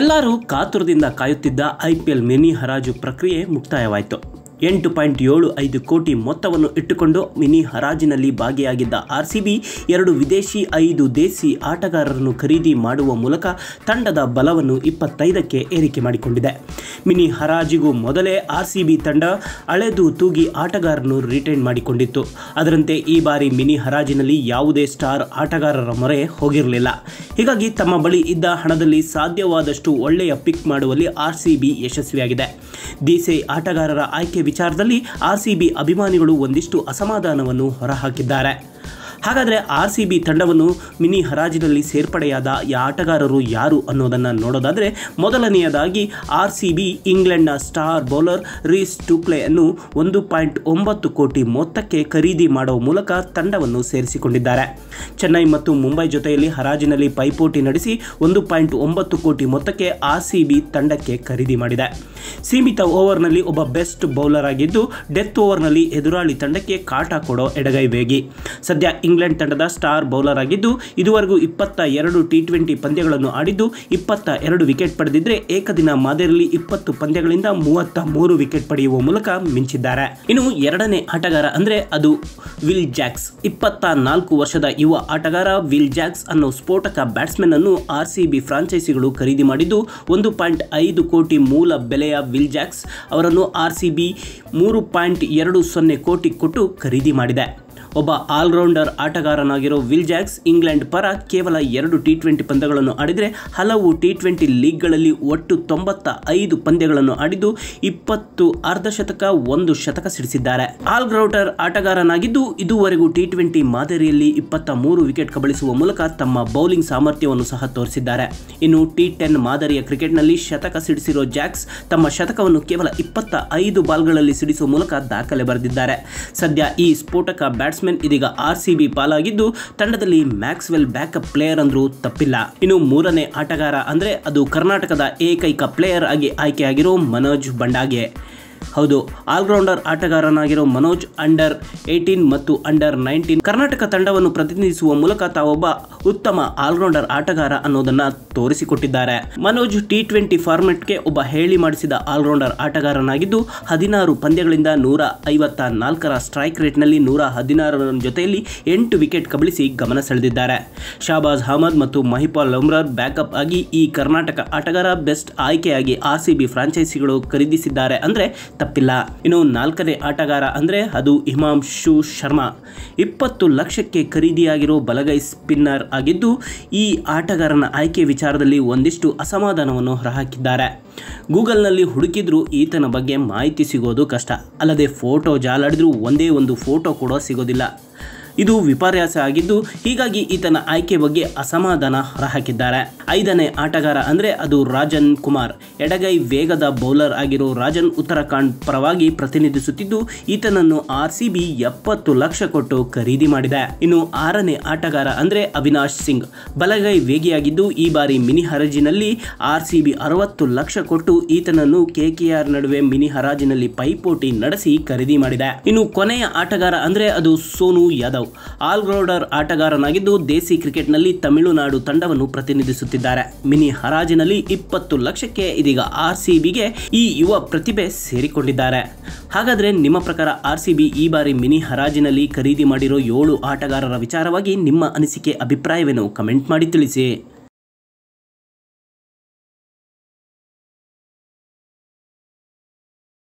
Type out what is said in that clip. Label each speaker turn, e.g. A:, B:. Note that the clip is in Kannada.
A: ಎಲ್ಲರೂ ಕಾತುರದಿಂದ ಕಾಯುತ್ತಿದ್ದ ಐಪಿಎಲ್ ಮಿನಿ ಹರಾಜು ಪ್ರಕ್ರಿಯೆ ಮುಕ್ತಾಯವಾಯಿತು ಎಂಟು ಪಾಯಿಂಟ್ ಏಳು ಐದು ಕೋಟಿ ಮೊತ್ತವನ್ನು ಇಟ್ಟುಕೊಂಡು ಮಿನಿ ಹರಾಜಿನಲ್ಲಿ ಭಾಗಿಯಾಗಿದ್ದ ಆರ್ಸಿಬಿ ಎರಡು ವಿದೇಶಿ ಐದು ದೇಸಿ ಆಟಗಾರರನ್ನು ಖರೀದಿ ಮಾಡುವ ಮೂಲಕ ತಂಡದ ಬಲವನ್ನು ಇಪ್ಪತ್ತೈದಕ್ಕೆ ಏರಿಕೆ ಮಾಡಿಕೊಂಡಿದೆ ಮಿನಿ ಹರಾಜಿಗೂ ಮೊದಲೇ ಆರ್ಸಿಬಿ ತಂಡ ಅಳೆದು ತೂಗಿ ಆಟಗಾರರನ್ನು ರಿಟೈನ್ ಮಾಡಿಕೊಂಡಿತ್ತು ಅದರಂತೆ ಈ ಬಾರಿ ಮಿನಿ ಹರಾಜಿನಲ್ಲಿ ಯಾವುದೇ ಸ್ಟಾರ್ ಆಟಗಾರರ ಮೊರೆ ಹೋಗಿರಲಿಲ್ಲ ಹೀಗಾಗಿ ತಮ್ಮ ಬಳಿ ಇದ್ದ ಹಣದಲ್ಲಿ ಸಾಧ್ಯವಾದಷ್ಟು ಒಳ್ಳೆಯ ಪಿಕ್ ಮಾಡುವಲ್ಲಿ ಆರ್ಸಿಬಿ ಯಶಸ್ವಿಯಾಗಿದೆ ದೇಸೈ ಆಟಗಾರರ ಆಯ್ಕೆ ವಿಚಾರದಲ್ಲಿ ಆರ್ಸಿಬಿ ಅಭಿಮಾನಿಗಳು ಒಂದಿಷ್ಟು ಅಸಮಾಧಾನವನ್ನು ಹೊರಹಾಕಿದ್ದಾರೆ ಹಾಗಾದರೆ ಆರ್ ಸಿ ಬಿ ತಂಡವನ್ನು ಮಿನಿ ಹರಾಜಿನಲ್ಲಿ ಸೇರ್ಪಡೆಯಾದ ಆಟಗಾರರು ಯಾರು ಅನ್ನೋದನ್ನು ನೋಡೋದಾದರೆ ಮೊದಲನೆಯದಾಗಿ ಆರ್ ಸಿ ಬಿ ಇಂಗ್ಲೆಂಡ್ನ ಸ್ಟಾರ್ ಬೌಲರ್ ರೀಸ್ ಟುಪ್ಲೆಯನ್ನು ಒಂದು ಪಾಯಿಂಟ್ ಒಂಬತ್ತು ಕೋಟಿ ಮೊತ್ತಕ್ಕೆ ಖರೀದಿ ಮಾಡುವ ಮೂಲಕ ತಂಡವನ್ನು ಸೇರಿಸಿಕೊಂಡಿದ್ದಾರೆ ಚೆನ್ನೈ ಮತ್ತು ಮುಂಬೈ ಜೊತೆಯಲ್ಲಿ ಹರಾಜಿನಲ್ಲಿ ಪೈಪೋಟಿ ನಡೆಸಿ ಒಂದು ಪಾಯಿಂಟ್ ಒಂಬತ್ತು ಕೋಟಿ ಮೊತ್ತಕ್ಕೆ ಆರ್ ಸಿ ಬಿ ತಂಡಕ್ಕೆ ಖರೀದಿ ಮಾಡಿದೆ ಸೀಮಿತ ಓವರ್ನಲ್ಲಿ ಒಬ್ಬ ಬೆಸ್ಟ್ ಬೌಲರ್ ಆಗಿದ್ದು ಡೆತ್ ಓವರ್ನಲ್ಲಿ ಎದುರಾಳಿ ತಂಡಕ್ಕೆ ಕಾಟ ಕೊಡೋ ಎಡಗೈ ವೇಗಿ ಸದ್ಯ ಇಂಗ್ಲೆಂಡ್ ತಂಡದ ಸ್ಟಾರ್ ಬೌಲರ್ ಆಗಿದ್ದು ಇದುವರೆಗೂ ಇಪ್ಪತ್ತ ಎರಡು ಟಿ ಟ್ವೆಂಟಿ ಪಂದ್ಯಗಳನ್ನು ಆಡಿದ್ದು ಇಪ್ಪತ್ತ ಎರಡು ವಿಕೆಟ್ ಪಡೆದಿದ್ದರೆ ಏಕದಿನ ಮಾದರಿಯಲ್ಲಿ ಇಪ್ಪತ್ತು ಪಂದ್ಯಗಳಿಂದ ಮೂವತ್ತ ಮೂರು ವಿಕೆಟ್ ಪಡೆಯುವ ಮೂಲಕ ಮಿಂಚಿದ್ದಾರೆ ಇನ್ನು ಎರಡನೇ ಆಟಗಾರ ಅಂದರೆ ಅದು ವಿಲ್ ಜಾಕ್ಸ್ ಇಪ್ಪತ್ತ ನಾಲ್ಕು ವರ್ಷದ ಯುವ ಆಟಗಾರ ವಿಲ್ ಜಾಕ್ಸ್ ಅನ್ನೋ ಸ್ಫೋಟಕ ಬ್ಯಾಟ್ಸ್ಮನ್ ಅನ್ನು ಆರ್ ಸಿ ಬಿ ಫ್ರಾಂಚೈಸಿಗಳು ಖರೀದಿ ಮಾಡಿದ್ದು ಒಂದು ಪಾಯಿಂಟ್ ಐದು ಕೋಟಿ ಮೂಲ ಬೆಲೆಯ ಜಿಲ್ಲೆಯ ವಿಲ್ಜಾಕ್ಸ್ ಅವರನ್ನು ಆರ್ ಸಿ ಬಿ ಮೂರು ಪಾಯಿಂಟ್ ಎರಡು ಸೊನ್ನೆ ಕೋಟಿ ಕೊಟ್ಟು ಖರೀದಿ ಮಾಡಿದೆ ಒಬ್ಬ ಆಲ್ರೌಂಡರ್ ಆಟಗಾರನಾಗಿರೋ ವಿಲ್ ಜಾಕ್ಸ್ ಇಂಗ್ಲೆಂಡ್ ಪರ ಕೇವಲ ಎರಡು ಟಿ ಟ್ವೆಂಟಿ ಪಂದ್ಯಗಳನ್ನು ಆಡಿದರೆ ಹಲವು ಟಿ ಟ್ವೆಂಟಿ ಲೀಗ್ಗಳಲ್ಲಿ ಒಟ್ಟು ತೊಂಬತ್ತ ಐದು ಪಂದ್ಯಗಳನ್ನು ಆಡಿದ್ದು ಇಪ್ಪತ್ತು ಅರ್ಧಶತಕ ಒಂದು ಶತಕ ಸಿಡಿಸಿದ್ದಾರೆ ಆಲ್ರೌಂಡರ್ ಆಟಗಾರನಾಗಿದ್ದು ಇದುವರೆಗೂ ಟಿ ಟ್ವೆಂಟಿ ಮಾದರಿಯಲ್ಲಿ ಇಪ್ಪತ್ತ ಮೂರು ವಿಕೆಟ್ ಕಬಳಿಸುವ ಮೂಲಕ ತಮ್ಮ ಬೌಲಿಂಗ್ ಸಾಮರ್ಥ್ಯವನ್ನು ಸಹ ತೋರಿಸಿದ್ದಾರೆ ಇನ್ನು ಟಿ ಟೆನ್ ಮಾದರಿಯ ಕ್ರಿಕೆಟ್ನಲ್ಲಿ ಶತಕ ಸಿಡಿಸಿರೋ ಜಾಕ್ಸ್ ತಮ್ಮ ಶತಕವನ್ನು ಕೇವಲ ಇಪ್ಪತ್ತ ಐದು ಬಾಲ್ಗಳಲ್ಲಿ ಸಿಡಿಸುವ ಮೂಲಕ ದಾಖಲೆ ಬರೆದಿದ್ದಾರೆ ಸದ್ಯ ಈ ಸ್ಫೋಟಕ ಬ್ಯಾಟ್ಸ್ ಬ್ಯಾಟ್ಸ್ಮನ್ ಇದೀಗ ಆರ್ ಸಿ ಪಾಲಾಗಿದ್ದು ತಂಡದಲ್ಲಿ ಮ್ಯಾಕ್ಸ್ವೆಲ್ ಬ್ಯಾಕಪ್ ಪ್ಲೇಯರ್ ಅಂದ್ರೂ ತಪ್ಪಿಲ್ಲ ಇನ್ನು ಮೂರನೇ ಆಟಗಾರ ಅಂದ್ರೆ ಅದು ಕರ್ನಾಟಕದ ಏಕೈಕ ಪ್ಲೇಯರ್ ಆಗಿ ಆಯ್ಕೆಯಾಗಿರೋ ಮನೋಜ್ ಬಂಡಾಗೆ ಹೌದು ಆಲ್ರೌಂಡರ್ ಆಟಗಾರನಾಗಿರೋ ಮನೋಜ್ ಅಂಡರ್ ಏಯ್ಟೀನ್ ಮತ್ತು ಅಂಡರ್ ನೈನ್ಟೀನ್ ಕರ್ನಾಟಕ ತಂಡವನ್ನು ಪ್ರತಿನಿಧಿಸುವ ಮೂಲಕ ತಾವೊಬ್ಬ ಉತ್ತಮ ಆಲ್ರೌಂಡರ್ ಆಟಗಾರ ಅನ್ನೋದನ್ನ ತೋರಿಸಿಕೊಟ್ಟಿದ್ದಾರೆ ಮನೋಜ್ ಟಿ ಟ್ವೆಂಟಿ ಫಾರ್ಮೆಟ್ಗೆ ಒಬ್ಬ ಹೇಳಿ ಮಾಡಿಸಿದ ಆಲ್ರೌಂಡರ್ ಆಟಗಾರನಾಗಿದ್ದು ಹದಿನಾರು ಪಂದ್ಯಗಳಿಂದ ನೂರ ಐವತ್ತ ನಾಲ್ಕರ ಸ್ಟ್ರೈಕ್ ರೇಟ್ನಲ್ಲಿ ನೂರ ಹದಿನಾರರ ಜೊತೆಯಲ್ಲಿ ಎಂಟು ವಿಕೆಟ್ ಕಬಳಿಸಿ ಗಮನ ಸೆಳೆದಿದ್ದಾರೆ ಶಹಬಾಜ್ ಅಹಮದ್ ಮತ್ತು ಮಹಿಪಾಲ್ ಲಮ್ರಾರ್ ಬ್ಯಾಕಪ್ ಆಗಿ ಈ ಕರ್ನಾಟಕ ಆಟಗಾರ ಬೆಸ್ಟ್ ಆಯ್ಕೆಯಾಗಿ ಆರ್ಸಿಬಿ ಫ್ರಾಂಚೈಸಿಗಳು ಖರೀದಿಸಿದ್ದಾರೆ ಅಂದರೆ ತಪ್ಪಿಲ್ಲ ಇನ್ನು ನಾಲ್ಕನೇ ಆಟಗಾರ ಅಂದರೆ ಅದು ಹಿಮಾಂಶು ಶರ್ಮಾ ಇಪ್ಪತ್ತು ಲಕ್ಷಕ್ಕೆ ಖರೀದಿಯಾಗಿರೋ ಬಲಗೈ ಸ್ಪಿನ್ನರ್ ಆಗಿದ್ದು ಈ ಆಟಗಾರನ ಆಯ್ಕೆ ವಿಚಾರದಲ್ಲಿ ಒಂದಿಷ್ಟು ಅಸಮಾಧಾನವನ್ನು ಹೊರಹಾಕಿದ್ದಾರೆ ಗೂಗಲ್ನಲ್ಲಿ ಹುಡುಕಿದ್ರೂ ಈತನ ಬಗ್ಗೆ ಮಾಹಿತಿ ಸಿಗೋದು ಕಷ್ಟ ಅಲ್ಲದೆ ಫೋಟೋ ಜಾಲಾಡಿದ್ರೂ ಒಂದೇ ಒಂದು ಫೋಟೋ ಕೂಡ ಸಿಗೋದಿಲ್ಲ ಇದು ವಿಪರ್ಯಾಸ ಆಗಿದ್ದು ಹೀಗಾಗಿ ಈತನ ಆಯ್ಕೆ ಬಗ್ಗೆ ಅಸಮಾಧಾನ ಹೊರಹಾಕಿದ್ದಾರೆ ಐದನೇ ಆಟಗಾರ ಅಂದರೆ ಅದು ರಾಜನ್ ಕುಮಾರ್ ಎಡಗೈ ವೇಗದ ಬೌಲರ್ ಆಗಿರೋ ರಾಜನ್ ಉತ್ತರಾಖಂಡ್ ಪರವಾಗಿ ಪ್ರತಿನಿಧಿಸುತ್ತಿದ್ದು ಈತನನ್ನು ಆರ್ ಸಿ ಬಿ ಎಪ್ಪತ್ತು ಲಕ್ಷ ಕೊಟ್ಟು ಖರೀದಿ ಮಾಡಿದೆ ಇನ್ನು ಆರನೇ ಆಟಗಾರ ಅಂದರೆ ಅವಿನಾಶ್ ಸಿಂಗ್ ಬಲಗೈ ವೇಗಿಯಾಗಿದ್ದು ಈ ಬಾರಿ ಮಿನಿ ಹರಾಜಿನಲ್ಲಿ ಆರ್ ಸಿ ಬಿ ಅರವತ್ತು ಲಕ್ಷ ಕೊಟ್ಟು ಈತನನ್ನು ಕೆಕೆಆರ್ ನಡುವೆ ಮಿನಿ ಹರಾಜಿನಲ್ಲಿ ಪೈಪೋಟಿ ನಡೆಸಿ ಖರೀದಿ ಮಾಡಿದೆ ಇನ್ನು ಕೊನೆಯ ಆಟಗಾರ ಅಂದರೆ ಅದು ಸೋನು ಯಾದವ್ ಯಾದವ್ ಆಲ್ರೌಂಡರ್ ಆಟಗಾರನಾಗಿದ್ದು ದೇಸಿ ಕ್ರಿಕೆಟ್ನಲ್ಲಿ ತಮಿಳುನಾಡು ತಂಡವನ್ನು ಪ್ರತಿನಿಧಿಸುತ್ತಿದ್ದಾರೆ ಮಿನಿ ಹರಾಜಿನಲ್ಲಿ ಇಪ್ಪತ್ತು ಲಕ್ಷಕ್ಕೆ ಇದೀಗ ಆರ್ ಸಿ ಈ ಯುವ ಪ್ರತಿಭೆ ಸೇರಿಕೊಂಡಿದ್ದಾರೆ ಹಾಗಾದರೆ ನಿಮ್ಮ ಪ್ರಕಾರ ಆರ್ ಈ ಬಾರಿ ಮಿನಿ ಹರಾಜಿನಲ್ಲಿ ಖರೀದಿ ಮಾಡಿರೋ ಏಳು ಆಟಗಾರರ ವಿಚಾರವಾಗಿ ನಿಮ್ಮ ಅನಿಸಿಕೆ ಅಭಿಪ್ರಾಯವೇನು ಕಮೆಂಟ್ ಮಾಡಿ ತಿಳಿಸಿ